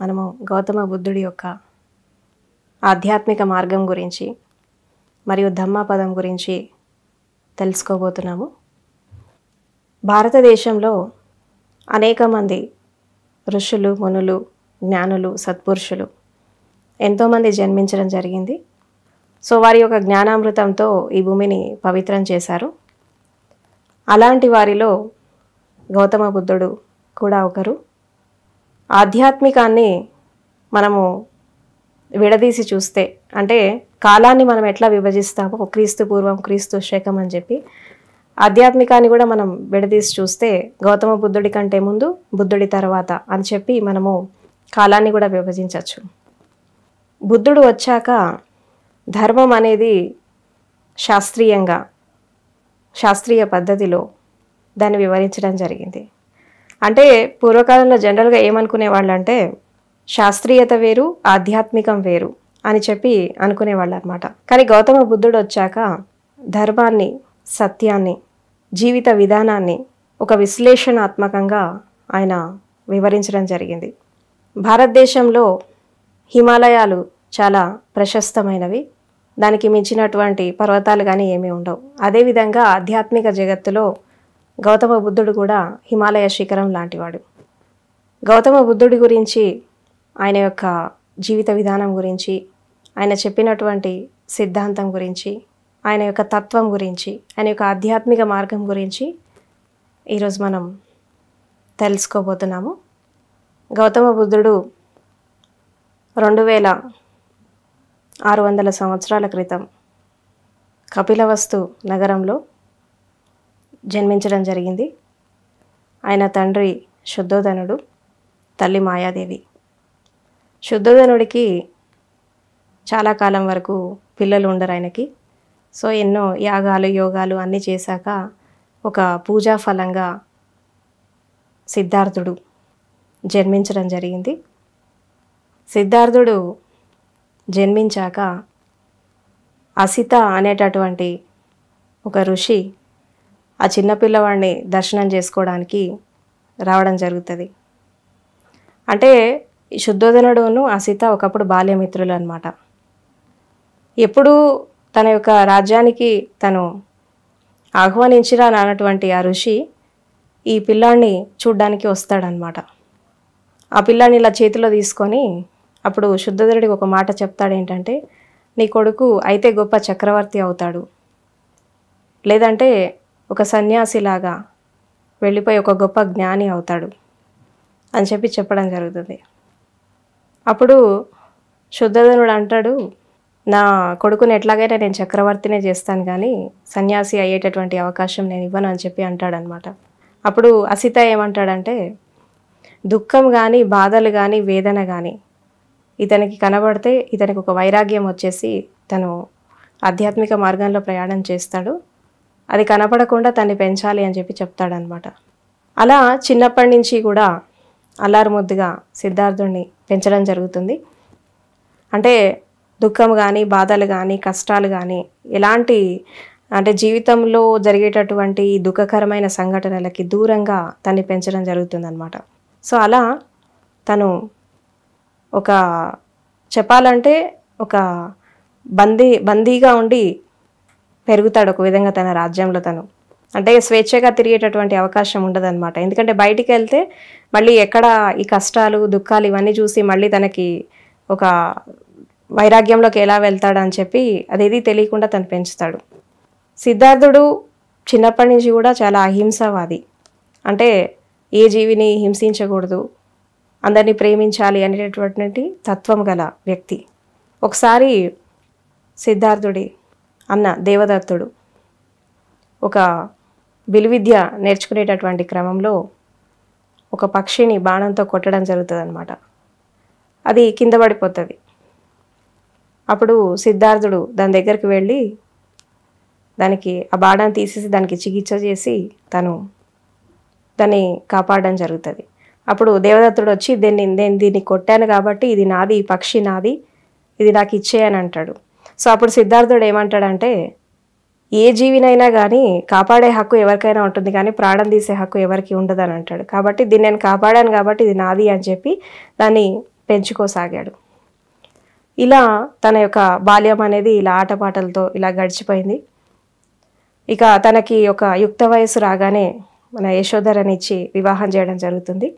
మనము గౌతమ బుద్ధుడి యొక్క ఆధ్యాత్మిక మార్గం గురించి మరియు ధమ్మపదం గురించి తెలుసుకోబోతున్నాము భారతదేశంలో అనేక మంది ఋషులు మునులు జ్ఞానులు సత్పురుషులు ఎంతోమంది జన్మించడం జరిగింది సో వారి యొక్క జ్ఞానామృతంతో ఈ భూమిని పవిత్రం చేశారు అలాంటి వారిలో గౌతమ బుద్ధుడు కూడా ఒకరు ఆధ్యాత్మికాన్ని మనము విడదీసి చూస్తే అంటే కాలాన్ని మనం ఎట్లా విభజిస్తామో క్రీస్తు పూర్వం క్రీస్తు శకం అని చెప్పి ఆధ్యాత్మికాన్ని కూడా మనం విడదీసి చూస్తే గౌతమ బుద్ధుడి కంటే ముందు బుద్ధుడి తర్వాత అని చెప్పి మనము కాలాన్ని కూడా విభజించవచ్చు బుద్ధుడు వచ్చాక ధర్మం అనేది శాస్త్రీయంగా శాస్త్రీయ పద్ధతిలో దాన్ని వివరించడం జరిగింది అంటే పూర్వకాలంలో జనరల్గా ఏమనుకునేవాళ్ళు అంటే శాస్త్రీయత వేరు ఆధ్యాత్మికం వేరు అని చెప్పి అనుకునేవాళ్ళు అనమాట కానీ గౌతమ బుద్ధుడు వచ్చాక ధర్మాన్ని సత్యాన్ని జీవిత విధానాన్ని ఒక విశ్లేషణాత్మకంగా ఆయన వివరించడం జరిగింది భారతదేశంలో హిమాలయాలు చాలా ప్రశస్తమైనవి దానికి మించినటువంటి పర్వతాలు కానీ ఏమీ ఉండవు అదేవిధంగా ఆధ్యాత్మిక జగత్తులో గౌతమ బుద్ధుడు కూడా హిమాలయ శిఖరం లాంటివాడు గౌతమ బుద్ధుడి గురించి ఆయన యొక్క జీవిత విధానం గురించి ఆయన చెప్పినటువంటి సిద్ధాంతం గురించి ఆయన యొక్క తత్వం గురించి ఆయన యొక్క ఆధ్యాత్మిక మార్గం గురించి ఈరోజు మనం తెలుసుకోబోతున్నాము గౌతమ బుద్ధుడు రెండు వేల ఆరు వందల సంవత్సరాల క్రితం కపిలవస్తు నగరంలో జన్మించడం జరిగింది ఆయన తండ్రి శుద్ధోధనుడు తల్లి మాయాదేవి శుద్ధోధనుడికి చాలా కాలం వరకు పిల్లలు ఉండరు ఆయనకి సో ఎన్నో యాగాలు యోగాలు అన్నీ చేశాక ఒక పూజా ఫలంగా సిద్ధార్థుడు జన్మించడం జరిగింది సిద్ధార్థుడు జన్మించాక అసిత అనేటటువంటి ఒక ఋషి ఆ చిన్నపిల్లవాడిని దర్శనం చేసుకోవడానికి రావడం జరుగుతుంది అంటే శుద్ధోధనుడును ఆ సీత ఒకప్పుడు బాల్యమిత్రులు అనమాట ఎప్పుడూ తన యొక్క రాజ్యానికి తను ఆహ్వానించిరా అన్నటువంటి ఆ ఋషి ఈ పిల్లాన్ని చూడ్డానికి వస్తాడనమాట ఆ పిల్లాడిని ఇలా చేతిలో తీసుకొని అప్పుడు శుద్ధధరుడికి ఒక మాట చెప్తాడు ఏంటంటే నీ కొడుకు అయితే గొప్ప చక్రవర్తి అవుతాడు లేదంటే ఒక సన్యాసిలాగా వెళ్ళిపోయి ఒక గొప్ప జ్ఞాని అవుతాడు అని చెప్పి చెప్పడం జరుగుతుంది అప్పుడు శుద్ధధనుడు అంటాడు నా కొడుకుని ఎట్లాగైనా నేను చక్రవర్తినే చేస్తాను కానీ సన్యాసి అయ్యేటటువంటి అవకాశం నేను ఇవ్వను అని చెప్పి అంటాడనమాట అప్పుడు అసిత ఏమంటాడంటే దుఃఖం కానీ బాధలు కానీ వేదన కానీ ఇతనికి కనబడితే ఇతనికి ఒక వైరాగ్యం వచ్చేసి తను ఆధ్యాత్మిక మార్గంలో ప్రయాణం చేస్తాడు అది కనపడకుండా తన్ని పెంచాలి అని చెప్పి చెప్తాడనమాట అలా చిన్నప్పటి నుంచి కూడా అల్లారు ముద్దుగా సిద్ధార్థుడిని పెంచడం జరుగుతుంది అంటే దుఃఖం కానీ బాధలు కానీ కష్టాలు కానీ ఎలాంటి అంటే జీవితంలో జరిగేటటువంటి దుఃఖకరమైన సంఘటనలకి దూరంగా తన్ని పెంచడం జరుగుతుందన్నమాట సో అలా తను ఒక చెప్పాలంటే ఒక బందీ బందీగా ఉండి పెరుగుతాడు ఒక విధంగా తన రాజ్యంలో తను అంటే స్వేచ్ఛగా తిరిగేటటువంటి అవకాశం ఉండదన్నమాట ఎందుకంటే బయటికి వెళ్తే మళ్ళీ ఎక్కడ ఈ కష్టాలు దుఃఖాలు ఇవన్నీ చూసి మళ్ళీ తనకి ఒక వైరాగ్యంలోకి ఎలా వెళ్తాడని చెప్పి అదేది తెలియకుండా తను పెంచుతాడు సిద్ధార్థుడు చిన్నప్పటి నుంచి కూడా చాలా అహింసవాది అంటే ఏ జీవిని హింసించకూడదు అందరినీ ప్రేమించాలి అనేటటువంటి తత్వం గల వ్యక్తి ఒకసారి సిద్ధార్థుడి అన్న దేవదత్తుడు ఒక విలువిద్య నేర్చుకునేటటువంటి క్రమంలో ఒక పక్షిని బాణంతో కొట్టడం జరుగుతుంది అనమాట అది కింద పడిపోతుంది అప్పుడు సిద్ధార్థుడు దాని దగ్గరికి వెళ్ళి దానికి ఆ బాణం తీసేసి దానికి చికిత్స చేసి తను దాన్ని కాపాడడం జరుగుతుంది అప్పుడు దేవదత్తుడు వచ్చి దీన్ని నేను దీన్ని కొట్టాను కాబట్టి ఇది నాది పక్షి నాది ఇది నాకు ఇచ్చేయని అంటాడు సో అప్పుడు సిద్ధార్థుడు ఏమంటాడంటే ఏ జీవినైనా కానీ కాపాడే హక్కు ఎవరికైనా ఉంటుంది కానీ ప్రాణం తీసే హక్కు ఎవరికి ఉండదని అంటాడు కాబట్టి దీన్ని నేను కాపాడాను కాబట్టి ఇది నాది అని చెప్పి దాన్ని పెంచుకోసాగాడు ఇలా తన యొక్క బాల్యం అనేది ఇలా ఆటపాటలతో ఇలా గడిచిపోయింది ఇక తనకి ఒక యుక్త వయసు రాగానే మన యశోధరనిచ్చి వివాహం చేయడం జరుగుతుంది